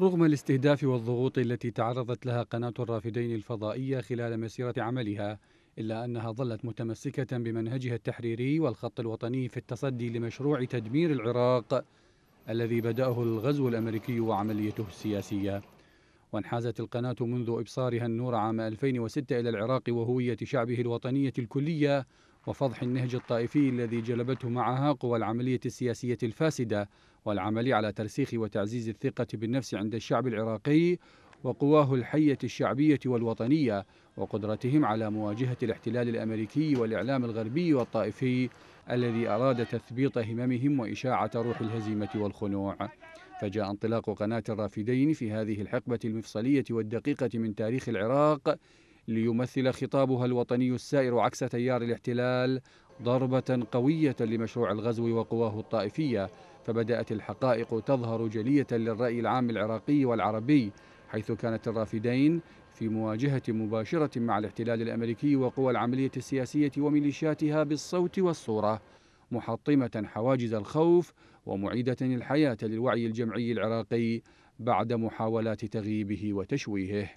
رغم الاستهداف والضغوط التي تعرضت لها قناة الرافدين الفضائية خلال مسيرة عملها إلا أنها ظلت متمسكة بمنهجها التحريري والخط الوطني في التصدي لمشروع تدمير العراق الذي بدأه الغزو الأمريكي وعمليته السياسية وانحازت القناة منذ إبصارها النور عام 2006 إلى العراق وهوية شعبه الوطنية الكلية وفضح النهج الطائفي الذي جلبته معها قوى العملية السياسية الفاسدة والعمل على ترسيخ وتعزيز الثقة بالنفس عند الشعب العراقي وقواه الحية الشعبية والوطنية وقدرتهم على مواجهة الاحتلال الأمريكي والإعلام الغربي والطائفي الذي أراد تثبيط هممهم وإشاعة روح الهزيمة والخنوع فجاء انطلاق قناة الرافدين في هذه الحقبة المفصلية والدقيقة من تاريخ العراق ليمثل خطابها الوطني السائر عكس تيار الاحتلال ضربة قوية لمشروع الغزو وقواه الطائفية فبدأت الحقائق تظهر جلية للرأي العام العراقي والعربي حيث كانت الرافدين في مواجهة مباشرة مع الاحتلال الأمريكي وقوى العملية السياسية وميليشياتها بالصوت والصورة محطمة حواجز الخوف ومعيدة الحياة للوعي الجمعي العراقي بعد محاولات تغييبه وتشويهه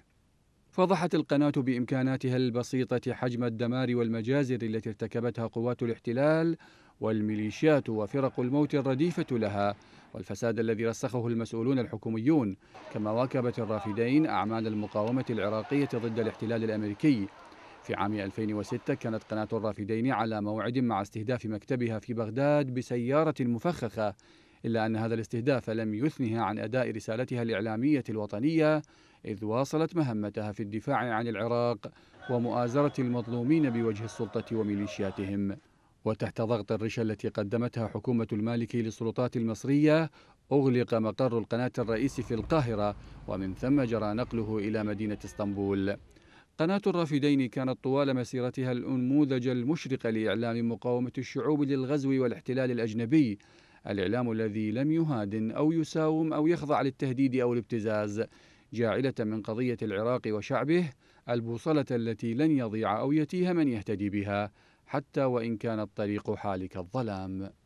فضحت القناة بإمكاناتها البسيطة حجم الدمار والمجازر التي ارتكبتها قوات الاحتلال والميليشيات وفرق الموت الرديفة لها والفساد الذي رسخه المسؤولون الحكوميون كما واكبت الرافدين أعمال المقاومة العراقية ضد الاحتلال الأمريكي في عام 2006 كانت قناة الرافدين على موعد مع استهداف مكتبها في بغداد بسيارة مفخخة إلا أن هذا الاستهداف لم يثنها عن أداء رسالتها الإعلامية الوطنية إذ واصلت مهمتها في الدفاع عن العراق ومؤازرة المظلومين بوجه السلطة وميليشياتهم وتحت ضغط الرشا التي قدمتها حكومة المالكي للسلطات المصرية أغلق مقر القناة الرئيسي في القاهرة ومن ثم جرى نقله إلى مدينة اسطنبول قناة الرافدين كانت طوال مسيرتها الأنموذج المشرق لإعلام مقاومة الشعوب للغزو والاحتلال الأجنبي الإعلام الذي لم يهادن أو يساوم أو يخضع للتهديد أو الابتزاز جاعلة من قضية العراق وشعبه البوصلة التي لن يضيع أو يتيه من يهتدي بها حتى وإن كان الطريق حالك الظلام